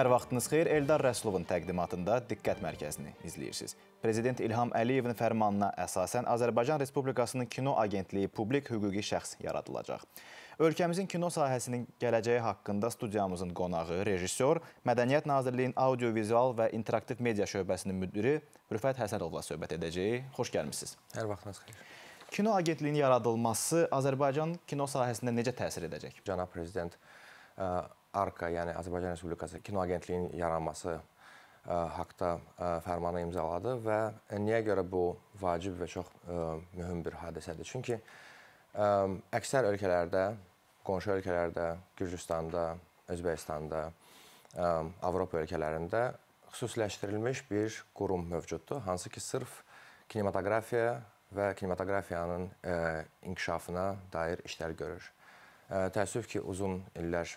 Hər vaxtınız xeyir, Eldar Rəsulovun təqdimatında diqqət mərkəzini izləyirsiniz. Prezident İlham Əliyevin fərmanına əsasən Azərbaycan Respublikasının Kino Agentliyi publik hüquqi şəxs yaradılacaq. Ölkəmizin kino sahəsinin gələcəyi haqqında studiyamızın qonağı, rejissor, Mədəniyyət Nazirliyinin audiovizual və interaktiv media şöbəsinin müdiri Rüfət Həsənovla söhbət edəcəyik. Xoş gəlmişsiniz. Hər vaxtınız xeyir. Kino Agentliyinin yaradılması Azərbaycan kino sahəsində necə təsir edəcək? Cənab Prezident, ə ARKA, yəni Azərbaycan Respublikası Kino Agentliyinin yaranması ə, e, haqda ə, e, fərmanı imzaladı və niyə görə bu vacib və çox ə, e, mühüm bir hadisədir? Çünki ə, əksər ölkələrdə, qonşu ölkələrdə, Gürcüstanda, Özbəkistanda, ə, Avropa ölkələrində xüsusiləşdirilmiş bir qurum mövcuddur, hansı ki, sırf kinematoqrafiya və kinematoqrafiyanın ə, inkişafına dair işlər görür. Ə, təəssüf ki, uzun illər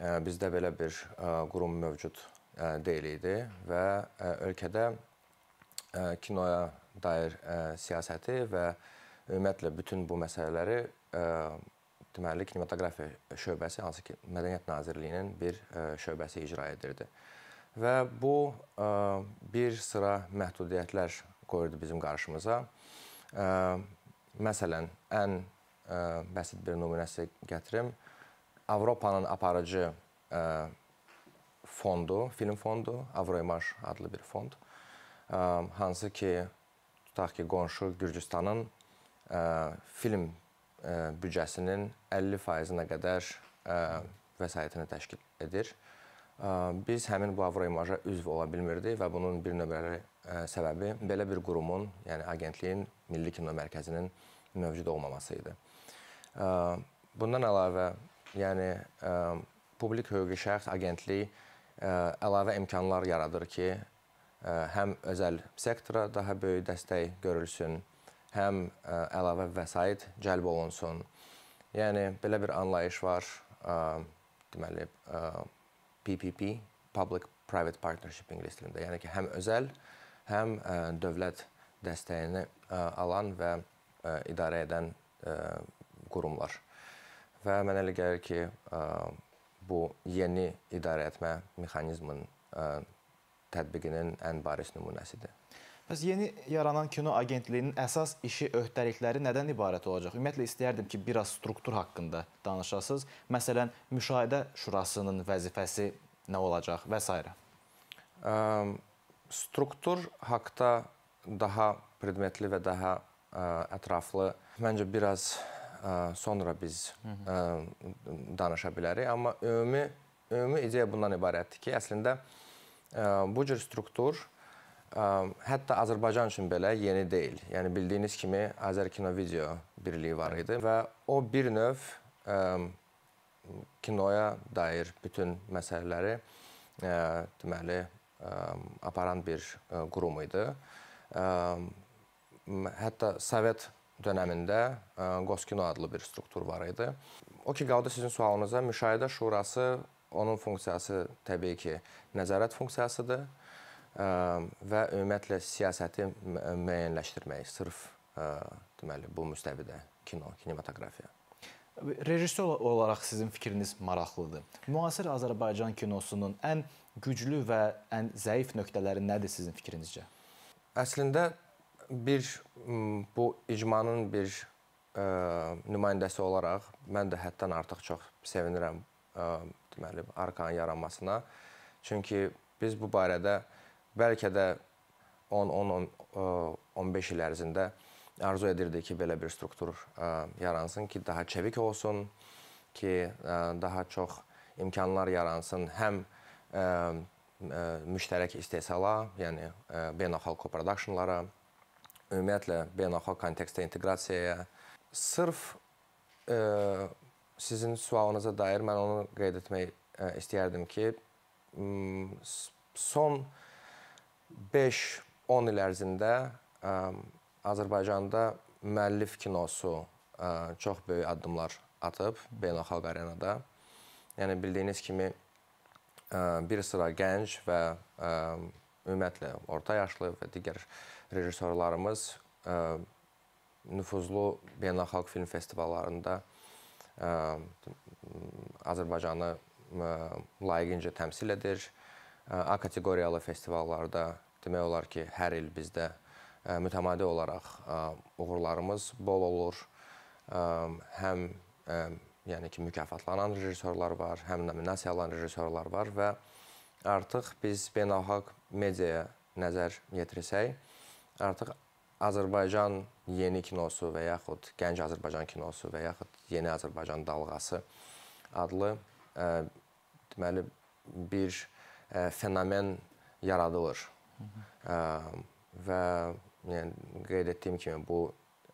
bizdə belə bir e, qurum mövcud e, deyil idi və e, ölkədə kinoya dair siyasəti və ümumiyyətlə bütün bu məsələləri deməli kinematografiya şöbəsi hansı ki Mədəniyyət Nazirliyinin bir şöbəsi icra edirdi. Və bu bir sıra məhdudiyyətlər qoyurdu bizim qarşımıza. Məsələn, ən basit bir nümunəsi gətirim, Avropanın aparıcı ə, e, fondu, film fondu, Avroimaj adlı bir fond, ə, e, hansı ki, tutaq ki, qonşu Gürcüstanın ə, e, film ə, büdcəsinin 50%-nə qədər ə, vəsaitini təşkil edir. Ə, biz həmin bu Avroimaja üzv ola bilmirdik və bunun bir nömrəli səbəbi belə bir qurumun, yəni agentliyin, Milli Kino Mərkəzinin mövcud olmaması idi. Bundan əlavə yəni ə, e, publik hüquqi şəxs agentliyi ə, e, əlavə imkanlar yaradır ki, ə, e, həm özəl sektora daha böyük dəstək görülsün, həm ə, əlavə vəsait cəlb olunsun. Yəni belə bir anlayış var, ə, deməli, ə, PPP, public private partnership ingilis dilində. Yəni ki, həm özəl, həm ə, dövlət dəstəyini ə, alan və ə, idarə edən ə, qurumlar. Və mənə elə gəlir ki, bu yeni idarəetmə mexanizminin tətbiqinin ən bariz nümunəsidir. Bəs yeni yaranan kino agentliyinin əsas işi öhdəlikləri nədən ibarət olacaq? Ümumiyyətlə istəyərdim ki, biraz struktur haqqında danışasınız. Məsələn, müşahidə şurasının vəzifəsi nə olacaq və s. Struktur haqqda daha predmetli və daha ətraflı məncə biraz sonra biz ə, danışa bilərik. Amma ümumi, ümumi ideya bundan ibarətdir ki, əslində ə, bu cür struktur ə, hətta Azərbaycan üçün belə yeni deyil. Yəni bildiyiniz kimi Azərkino Video Birliyi var idi və o bir növ ə, kinoya dair bütün məsələləri ə, deməli ə, aparan bir ə, qurum idi. Ə, hətta Sovet dönəmində e, Qoskino adlı bir struktur var idi. O ki, qaldı sizin sualınıza, müşahidə şurası onun funksiyası təbii ki, nəzarət funksiyasıdır e, və ümumiyyətlə siyasəti müəyyənləşdirmək sırf e, deməli bu müstəvidə kino, kinematografiya. Rejissor olaraq sizin fikriniz maraqlıdır. Müasir Azərbaycan kinosunun ən güclü və ən zəif nöqtələri nədir sizin fikrinizcə? Əslində bir bu icmanın bir ə, nümayəndəsi olaraq mən də həddən artıq çox sevinirəm ə, deməli arkanın yaranmasına. Çünki biz bu barədə bəlkə də 10 10 15 il ərzində arzu edirdik ki, belə bir struktur ə, yaransın ki, daha çevik olsun, ki, ə, daha çox imkanlar yaransın həm ə, ə, müştərək istehsala, yəni ə, beynəlxalq co-productionlara, ümumiyyətlə beynəlxalq kontekstdə inteqrasiyaya sırf ə, e, sizin sualınıza dair mən onu qeyd etmək ə, e, istəyərdim ki, son 5-10 il ərzində ə, e, Azərbaycanda müəllif kinosu ə, çox böyük addımlar atıb beynəlxalq arenada. Yəni bildiyiniz kimi ə, bir sıra gənc və ə, ümumiyyətlə orta yaşlı və digər ə, rejissorlarımız ə, e, nüfuzlu beynəlxalq film festivallarında ə, e, Azərbaycanı ə, e, layiqincə təmsil edir. A kateqoriyalı festivallarda demək olar ki, hər il bizdə ə, mütəmadi olaraq ə, uğurlarımız bol olur. Ə, həm ə, yəni ki, mükafatlanan rejissorlar var, həm nominasiya alan rejissorlar var və artıq biz beynəlxalq mediaya nəzər yetirsək, artıq Azərbaycan yeni kinosu və yaxud Gənc Azərbaycan kinosu və yaxud Yeni Azərbaycan dalğası adlı ə, e, deməli bir ə, e, fenomen yaradılır. Ə, e, və yəni qeyd etdiyim kimi bu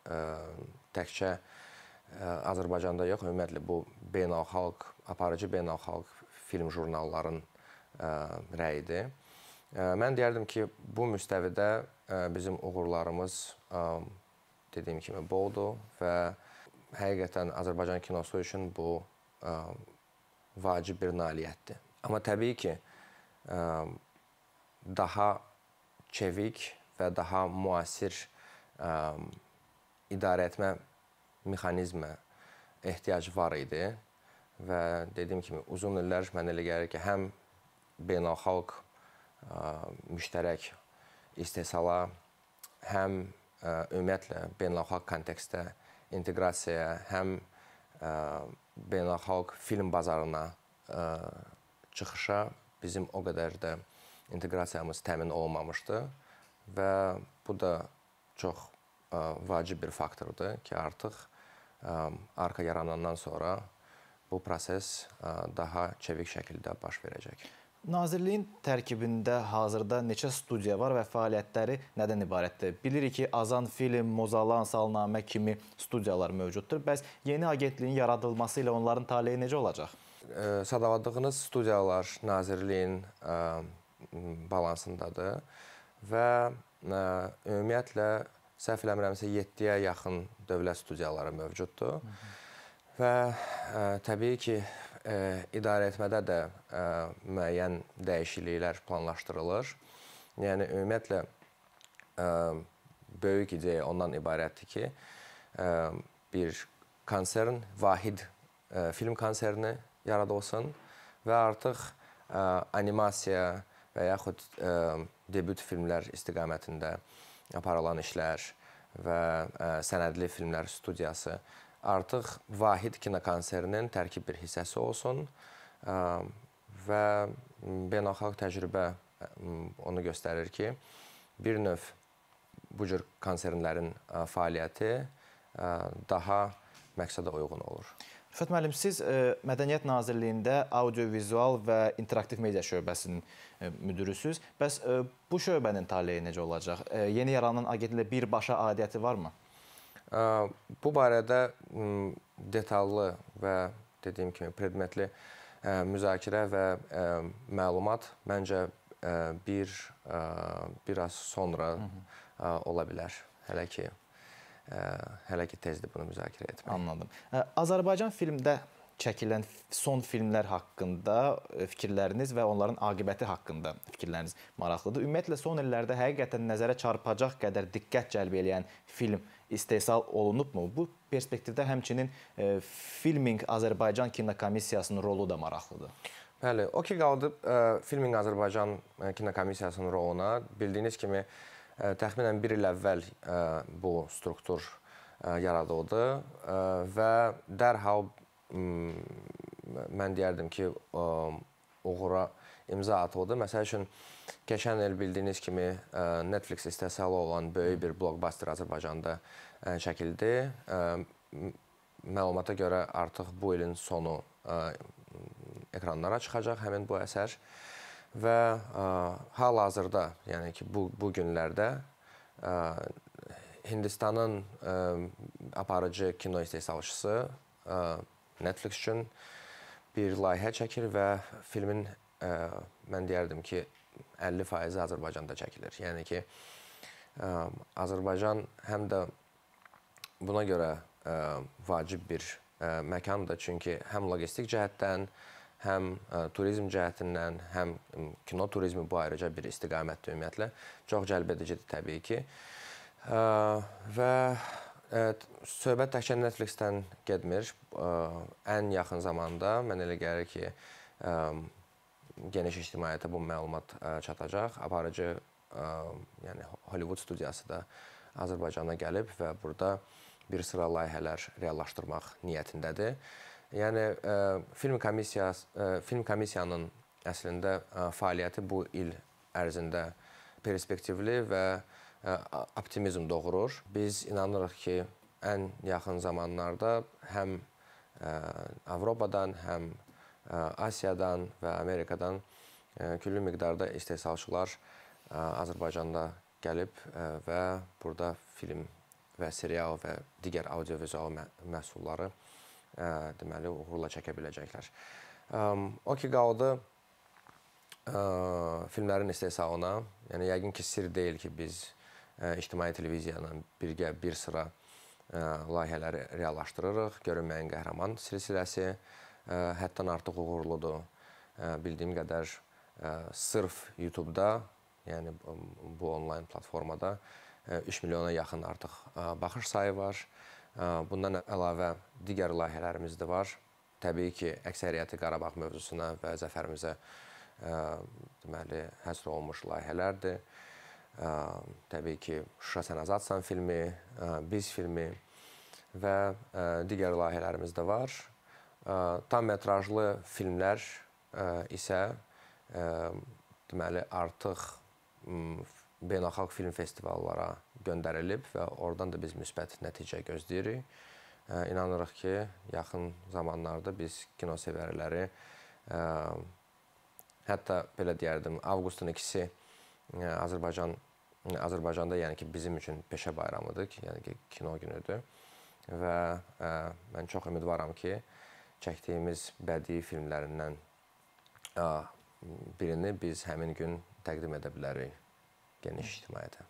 ə, təkcə ə, Azərbaycanda yox, ümumiyyətlə bu beynəlxalq, aparıcı beynəlxalq film jurnalların ə, rəyidir. Ə, mən deyərdim ki, bu müstəvidə bizim uğurlarımız dediyim kimi boldur və həqiqətən Azərbaycan kinosu üçün bu vacib bir nailiyyətdir. Amma təbii ki, daha çevik və daha müasir idarəetmə mexanizmə ehtiyac var idi və dediyim kimi uzun illər mənə elə gəlir ki, həm beynəlxalq ə, müştərək istehsala, həm uh, ümumiyyətlə beynəlxalq kontekstdə inteqrasiyaya, uh, həm beynəlxalq film bazarına çıxışa uh, bizim o qədər də inteqrasiyamız təmin olmamışdı və bu da çox vacib bir faktordur ki, artıq um, arka yaranandan sonra bu proses daha çevik şəkildə baş verəcək. Nazirliyin tərkibində hazırda neçə studiya var və fəaliyyətləri nədən ibarətdir? Bilirik ki, Azan Film, Mozalan, Salnamə kimi studiyalar mövcuddur. Bəs yeni agentliyin yaradılması ilə onların taleyi necə olacaq? Sadaladığınız studiyalar Nazirliyin balansındadır və ümumiyyətlə, səhv eləmirəmsə, 7-yə yaxın dövlət studiyaları mövcuddur. Hı -hı. Və ə, təbii ki, idarəetmədə də müəyyən dəyişikliklər planlaşdırılır. Yəni ümumiyyətlə böyük ideya ondan ibarətdir ki, bir konsern, vahid film konserni yaradılsın və artıq animasiya və yaxud debüt filmlər istiqamətində aparılan işlər və sənədli filmlər studiyası artıq vahid kinokonserinin tərkib bir hissəsi olsun e, və beynəlxalq təcrübə e, onu göstərir ki, bir növ bu cür konsernlərin e, fəaliyyəti daha məqsədə uyğun olur. Rüfət müəllim, siz ə, Mədəniyyət Nazirliyində audiovizual və interaktiv media şöbəsinin ə, müdürüsüz. Bəs ə, bu şöbənin taleyi necə olacaq? Ə, yeni yaranan agentliklə birbaşa aidiyyəti varmı? Bu barədə detallı və dediyim kimi predmetli müzakirə və məlumat məncə bir bir az sonra ola bilər. Hələ ki hələ ki tezdir bunu müzakirə etmək. Anladım. Azərbaycan filmdə çəkilən son filmlər haqqında e, fikirləriniz və onların aqibəti haqqında fikirləriniz maraqlıdır. Ümumiyyətlə son illərdə həqiqətən nəzərə çarpacaq qədər diqqət cəlb edən film istehsal olunubmu? Bu perspektivdə həmçinin e, Filming Azərbaycan Kinokomissiyasının rolu da maraqlıdır. Bəli, o ki qaldı e, Filming Azərbaycan e, Kinokomissiyasının roluna. Bildiyiniz kimi təxminən 1 il əvvəl bu struktur yaradıldı və dərhal mən deyərdim ki, uğura imza atıldı. Məsəl üçün, keçən il bildiyiniz kimi e, Netflix istəsəli olan böyük bir blockbuster Azərbaycanda e, çəkildi. E, məlumata görə artıq bu ilin sonu ekranlara çıxacaq həmin bu əsər və hal-hazırda, yəni ki, bu, bu günlərdə Hindistanın aparıcı kino istehsalçısı Netflix üçün bir layihə çəkir və filmin mən deyərdim ki, 50% Azərbaycanda çəkilir. Yəni ki, Azərbaycan həm də buna görə vacib bir məkandır, çünki həm logistik cəhətdən, həm turizm cəhətindən, həm kino turizmi bu ayrıca bir istiqamətdir ümumiyyətlə. Çox cəlbedicidir təbii ki. Və söhbət təkcə Netflix-dən getmir. Ən yaxın zamanda mən elə gəlir ki, geniş ictimaiyyətə bu məlumat e, çatacaq. Aparıcı e, yəni Hollywood studiyası da Azərbaycana gəlib və burada bir sıra layihələr reallaşdırmaq niyyətindədir. Yəni e, film komissiyası film komissiyanın əslində fəaliyyəti bu il ərzində perspektivli və optimizm doğurur. Biz inanırıq ki, ən yaxın zamanlarda həm Avropadan, həm Asiyadan və Amerikadan küllü miqdarda istehsalçılar Azərbaycanda gəlib və burada film və serial və digər audiovizual məhsulları deməli uğurla çəkə biləcəklər. Okigao-da filmlərin istehsalına, yəni yəqin ki, sir deyil ki, biz ictimai televiziyayla birgə bir sıra layihələri reallaşdırırıq. Görünməyən qəhrəman silsiləsi, həddən artıq uğurludur. Bildiyim qədər sırf YouTube-da, yəni bu onlayn platformada 3 milyona yaxın artıq baxış sayı var. Bundan əlavə digər layihələrimiz də var. Təbii ki, əksəriyyəti Qarabağ mövzusuna və zəfərimizə deməli həsr olunmuş layihələrdir. Təbii ki, Şuşa sən azadsan filmi, Biz filmi və digər layihələrimiz də var. Tam metrajlı filmlər isə deməli artıq beynəlxalq film festivallara göndərilib və oradan da biz müsbət nəticə gözləyirik. İnanırıq ki, yaxın zamanlarda biz kinosevərləri hətta belə deyərdim, avqustun 2-si Azərbaycan Azərbaycanda yəni ki, bizim üçün peşə bayramıdır ki, yəni ki, kino günüdür və ə, mən çox ümidvaram ki, ə, çəkdiyimiz bədii filmlərindən birini biz həmin gün təqdim edə bilərik geniş ictimaiyyətə.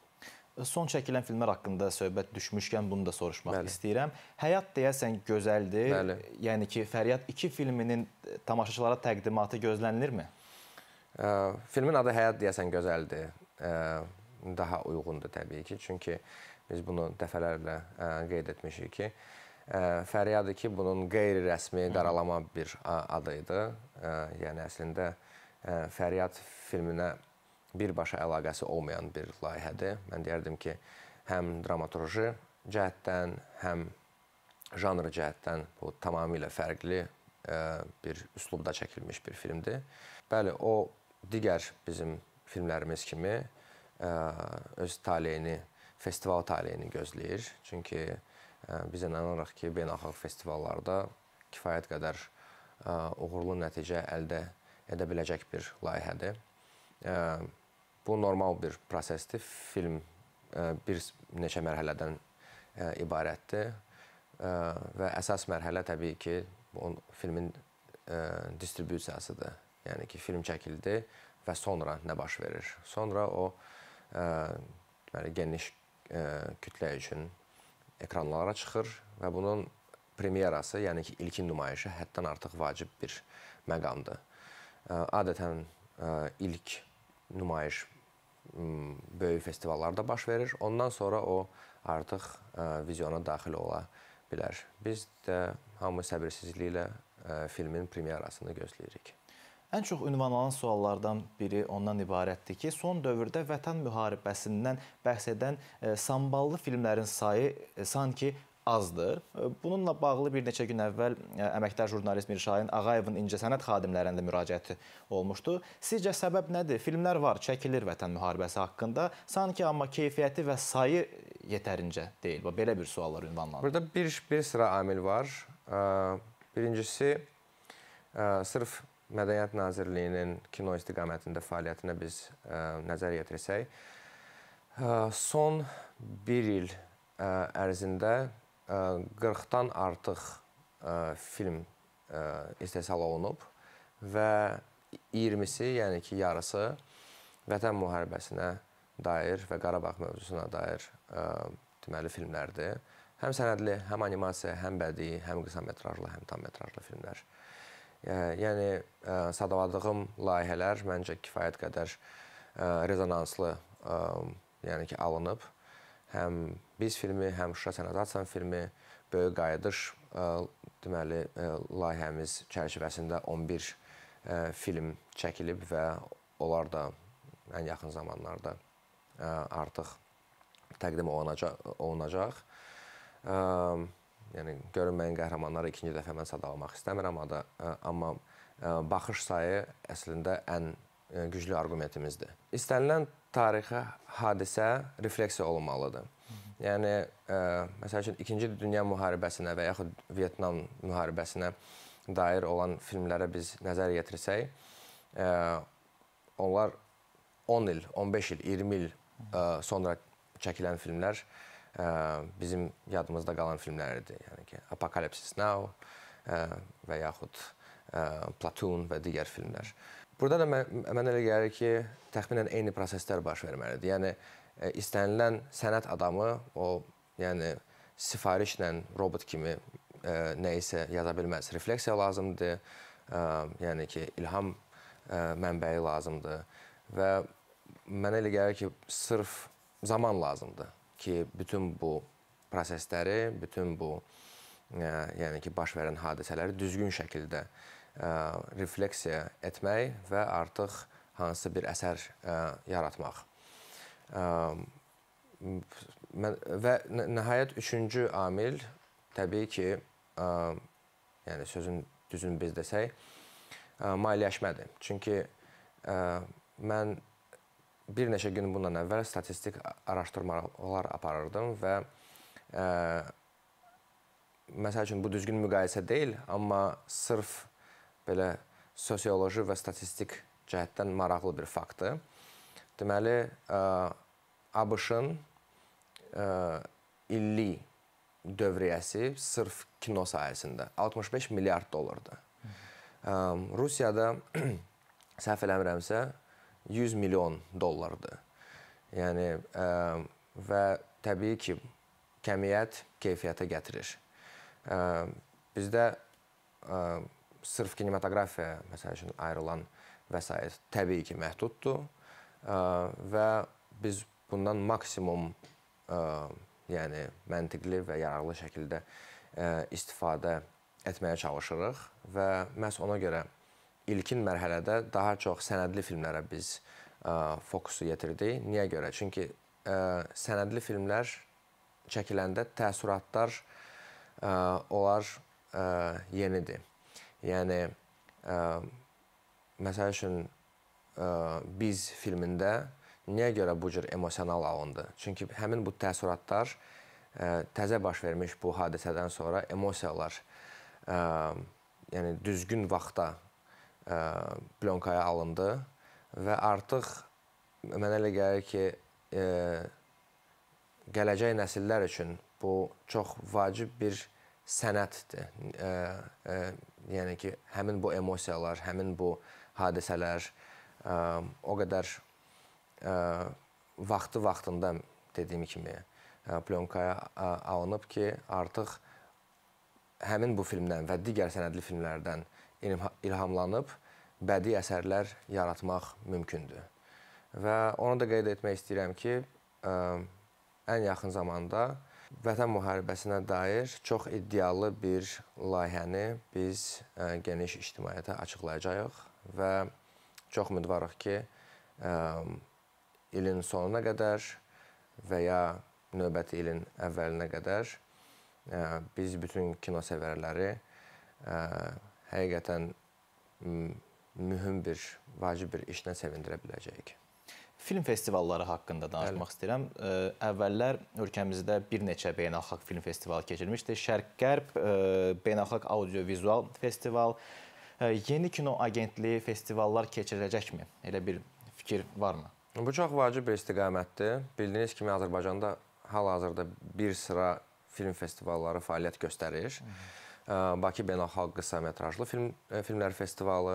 Son çəkilən filmlər haqqında söhbət düşmüşkən bunu da soruşmaq Bəli. istəyirəm. Həyat deyəsən gözəldir. Bəli. Yəni ki, Fəryad 2 filminin tamaşaçılara təqdimatı gözlənilirmi? Ə, e, filmin adı Həyat deyəsən gözəldir. Ə, e, daha uyğundur təbii ki, çünki biz bunu dəfələrlə ə, e, qeyd etmişik ki, ə, fəryadır ki, bunun qeyri-rəsmi qaralama bir adı idi. Yəni əslində Fəryad filminə birbaşa əlaqəsi olmayan bir layihədir. Mən deyərdim ki, həm dramaturji cəhətdən, həm janr cəhətdən bu tamamilə fərqli bir üslubda çəkilmiş bir filmdir. Bəli, o digər bizim filmlərimiz kimi öz taleyini, festival taleyini gözləyir. Çünki biz inanırıq ki, beynəlxalq festivallarda kifayət qədər uğurlu nəticə əldə edə biləcək bir layihədir. Bu normal bir prosesdir. Film bir neçə mərhələdən ibarətdir və əsas mərhələ təbii ki, filmin distributsiyasıdır. Yəni ki, film çəkildi və sonra nə baş verir? Sonra o deməli geniş kütlə üçün ekranlara çıxır və bunun premyerası, yəni ki, ilkin nümayişi həddən artıq vacib bir məqamdır. Adətən ilk nümayiş böyük festivallarda baş verir. Ondan sonra o artıq vizyona daxil ola bilər. Biz də hamı səbirsizliklə filmin premyerasını gözləyirik. Ən çox ünvanlanan suallardan biri ondan ibarətdir ki, son dövrdə vətən müharibəsindən bəhs edən e, samballı filmlərin sayı e, sanki azdır. E, bununla bağlı bir neçə gün əvvəl əməkdar jurnalist Mirşahin Ağayevin incəsənət xadimlərində müraciəti olmuşdu. Sizcə səbəb nədir? Filmlər var, çəkilir vətən müharibəsi haqqında, sanki amma keyfiyyəti və sayı yetərincə deyil. Belə bir suallar ünvanlanır. Burada bir bir sıra amil var. Birincisi sırf Mədəniyyət Nazirliyinin kino istiqamətində fəaliyyətinə biz e, nəzər yetirsək, e, son 1 il e, ərzində 40-dan artıq film istehsal olunub və 20-si, yəni ki, yarısı Vətən müharibəsinə dair və Qarabağ mövzusuna dair deməli filmlərdir. Həm sənədli, həm animasiya, həm bədii, həm qısa metrajlı, həm tam metrajlı filmlər. Yəni e, sadaladığım layihələr məncə kifayət qədər e, rezonanslı, e, yəni ki, alınıb. Həm biz filmi, həm Şuşa Sənədadsan filmi böyük qayıdış deməli layihəmiz çərçivəsində 11 film çəkilib və onlar da ən yaxın zamanlarda artıq təqdim olunacaq. olunacaq. Yəni görünməyin qəhrəmanları ikinci dəfə mən sadalamaq istəmirəm ada, amma baxış sayı əslində ən güclü arqumentimizdir. İstənilən tarixə, hadisə refleksiya olunmalıdır. Yəni məsəl üçün 2-ci dünya müharibəsinə və yaxud Vyetnam müharibəsinə dair olan filmlərə biz nəzər yetirsək, onlar 10 il, 15 il, 20 il sonra çəkilən filmlər ə, bizim yadımızda qalan filmlərdir. Yəni ki, Apocalypse Now ə, e, və yaxud ə, e, Platoon və digər filmlər. Burada da mən, mən elə gəlir ki, təxminən eyni proseslər baş verməlidir. Yəni ə, e, istənilən sənət adamı o, yəni sifarişlə robot kimi ə, nə isə yaza bilməz. Refleksiya lazımdır. Ə, yəni ki, ilham ə, mənbəyi lazımdır və mənə elə gəlir ki, sırf zaman lazımdır ki, bütün bu prosesləri, bütün bu e, yəni ki, baş verən hadisələri düzgün şəkildə e, refleksiya etmək və artıq hansısa bir əsər e, yaratmaq. Və nəhayət üçüncü amil təbii ki, yəni sözün düzün biz desək, maliyyəşmədir. Çünki mən bir neçə gün bundan əvvəl statistik araşdırmalar aparırdım və ə, e, məsəl üçün bu düzgün müqayisə deyil, amma sırf belə sosioloji və statistik cəhətdən maraqlı bir faktdır. Deməli, e, ABŞ-ın e, illik dövriyyəsi sırf kino sayəsində 65 milyard dollardır. Rusiyada səhv eləmirəmsə 100 milyon dollardır. Yəni ə, e, və təbii ki, kəmiyyət keyfiyyətə gətirir. Ə, e, bizdə ə, e, sırf kinematografiya məsəl üçün ayrılan vəsait təbii ki, məhduddur ə, və biz bundan maksimum ə, yəni məntiqli və yararlı şəkildə ə, istifadə etməyə çalışırıq və məhz ona görə ilkin mərhələdə daha çox sənədli filmlərə biz ə, fokusu yetirdik. Niyə görə? Çünki ə, sənədli filmlər çəkiləndə təəssüratlar ə, onlar ə, yenidir. Yəni ə, məsəl üçün ə, biz filmində niyə görə bu cür emosional alındı? Çünki həmin bu təəssüratlar ə, təzə baş vermiş bu hadisədən sonra emosiyalar ə, yəni düzgün vaxtda plyonkaya alındı və artıq mənə elə gəlir ki, e, gələcək nəsillər üçün bu çox vacib bir sənətdir. E, e, yəni ki, həmin bu emosiyalar, həmin bu hadisələr e, o qədər e, vaxtı vaxtında dediyim kimi e, plyonkaya alınıb ki, artıq həmin bu filmdən və digər sənədli filmlərdən ilhamlanıb bədii əsərlər yaratmaq mümkündür. Və onu da qeyd etmək istəyirəm ki, ə, ən yaxın zamanda Vətən müharibəsinə dair çox iddialı bir layihəni biz ə, geniş ictimaiyyətə açıqlayacağıq və çox ümidvarıq ki, ə, ilin sonuna qədər və ya növbəti ilin əvvəlinə qədər ə, biz bütün kino sevərləri ə, həqiqətən mühüm bir, vacib bir işlə sevindirə biləcəyik. Film festivalları haqqında danışmaq Əli. istəyirəm. Əvvəllər ölkəmizdə bir neçə beynəlxalq film festivalı keçirilmişdi. Şərq-Qərb beynəlxalq audiovizual festival, yeni kino agentliyi festivallar keçiriləcəkmi? Elə bir fikir varmı? Bu çox vacib bir istiqamətdir. Bildiyiniz kimi Azərbaycanda hal-hazırda bir sıra film festivalları fəaliyyət göstərir. Hı -hı. Bakı Beynəlxalq qısa metrajlı film filmlər festivalı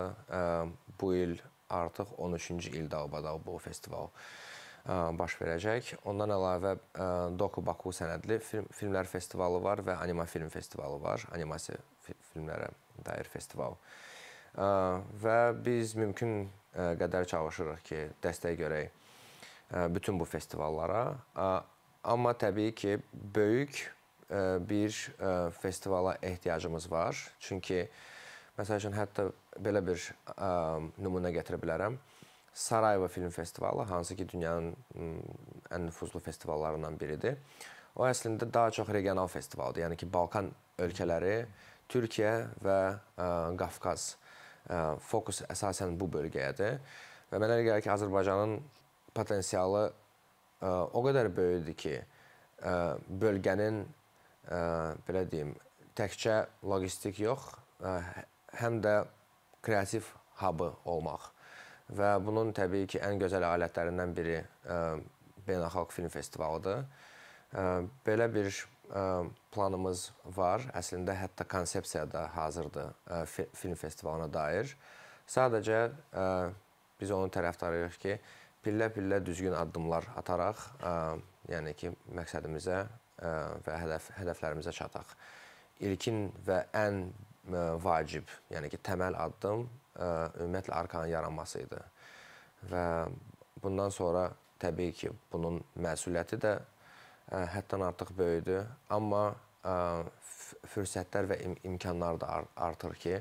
bu il artıq 13-cü il dağbadağ bu festival baş verəcək. Ondan əlavə Doku Baku sənədli film, filmlər festivalı var və anima film festivalı var. Animasiya filmlərə dair festival. Və biz mümkün qədər çalışırıq ki, dəstək görək bütün bu festivallara. Amma təbii ki, böyük E, bir e, festivala ehtiyacımız var. Çünki məsəl üçün hətta belə bir e, nümunə gətirə bilərəm. Sarayevo Film Festivalı, hansı ki, dünyanın ən nüfuzlu festivallarından biridir. O əslində daha çox regional festivaldır. Yəni ki, Balkan ölkələri, Türkiyə və ə, Qafqaz ə, fokus əsasən bu bölgəyədir. Və mənə elə gəlir ki, Azərbaycanın potensialı ə, o qədər böyükdür ki, ə, bölgənin belə deyim, təkcə logistik yox, həm də kreativ hubı olmaq. Və bunun təbii ki, ən gözəl alətlərindən biri beynəlxalq film festivalıdır. Belə bir planımız var. Əslində hətta konsepsiya da hazırdır film festivalına dair. Sadəcə biz onun tərəfdarıyıq ki, pillə-pillə düzgün addımlar ataraq, yəni ki, məqsədimizə və hədəf, hədəflərimizə çataq. İlkin və ən vacib, yəni ki, təməl addım ümumiyyətlə arkanın yaranması idi. Və bundan sonra təbii ki, bunun məsuliyyəti də həddən artıq böyüdü, amma fürsətlər və im imkanlar da artır ki,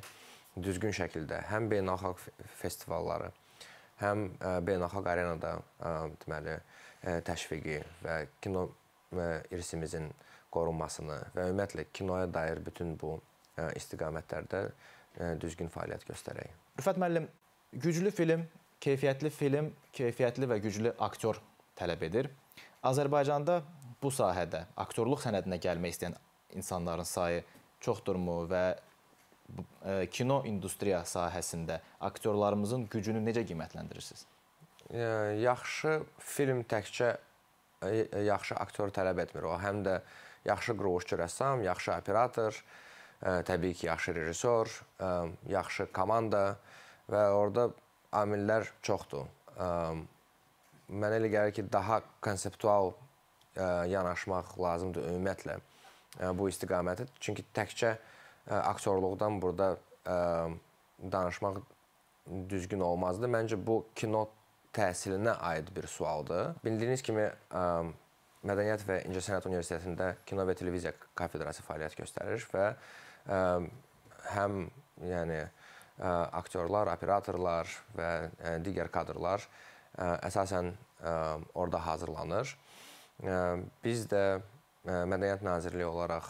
düzgün şəkildə həm beynəlxalq festivalları, həm beynəlxalq arenada deməli təşviqi və kino və irsimizin qorunmasını və ümumiyyətlə kinoya dair bütün bu e, istiqamətlərdə e, düzgün fəaliyyət göstərək. Rüfət müəllim, güclü film, keyfiyyətli film, keyfiyyətli və güclü aktyor tələb edir. Azərbaycanda bu sahədə aktyorluq sənədinə gəlmək istəyən insanların sayı çoxdurmu və e, kino industriya sahəsində aktyorlarımızın gücünü necə qiymətləndirirsiniz? Yaxşı film təkcə yaxşı aktyor tələb etmir. O həm də yaxşı qroşçu rəssam, yaxşı operator, təbii ki, yaxşı rejissor, yaxşı komanda və orada amillər çoxdur. Mənə elə gəlir ki, daha konseptual yanaşmaq lazımdır ümumiyyətlə bu istiqamətə. Çünki təkcə aktyorluqdan burada danışmaq düzgün olmazdı. Məncə bu kino təhsilinə aid bir sualdır. Bildiyiniz kimi Mədəniyyət və İncəsənət Universitetində Kino və Televiziya kafedrası fəaliyyət göstərir və həm yəni aktyorlar, operatorlar və digər kadrlar əsasən orada hazırlanır. Biz də Mədəniyyət Nazirliyi olaraq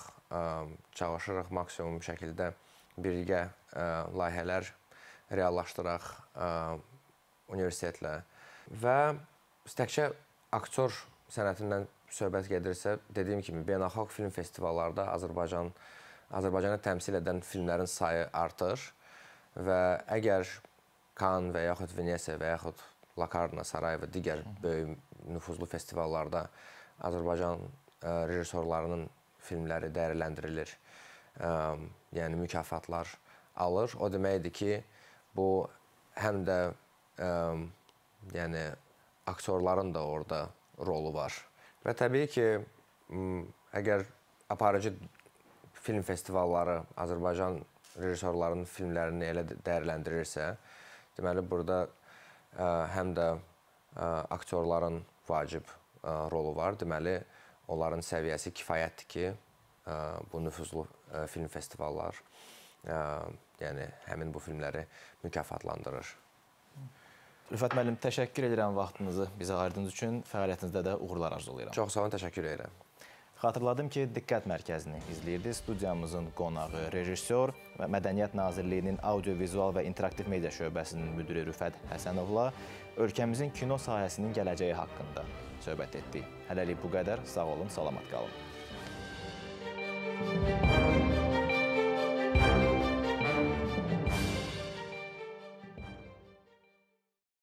çalışırıq maksimum şəkildə birgə layihələr reallaşdıraq universitetlə Və təkcə aktyor sənətindən söhbət gedirsə, dediyim kimi beynəlxalq film festivallarda Azərbaycan Azərbaycanı təmsil edən filmlərin sayı artır və əgər Kan və yaxud Venesiya və yaxud Locarno, Saray və digər böyük nüfuzlu festivallarda Azərbaycan e, rejissorlarının filmləri dəyərləndirilir. E, yəni mükafatlar alır. O deməkdir ki, bu həm də e, yəni aktyorların da orada rolu var. Və təbii ki, əgər aparıcı film festivalları Azərbaycan rejissorlarının filmlərini elə dəyərləndirirsə, deməli burada ə, həm də ə, aktyorların vacib ə, rolu var. Deməli onların səviyyəsi kifayətdir ki, ə, bu nüfuzlu ə, film festivallar ə, yəni həmin bu filmləri mükafatlandırır. Rüfət müəllim, təşəkkür edirəm vaxtınızı bizə ayırdığınız üçün. Fəaliyyətinizdə də uğurlar arzulayıram. Çox sağ olun, təşəkkür edirəm. Xatırladım ki, Diqqət Mərkəzini izləyirdi. Studiyamızın qonağı, rejissor və Mədəniyyət Nazirliyinin audiovizual və interaktiv media şöbəsinin müdiri Rüfət Həsənovla ölkəmizin kino sahəsinin gələcəyi haqqında söhbət etdik. Hələlik bu qədər. Sağ olun, salamat qalın. Müzik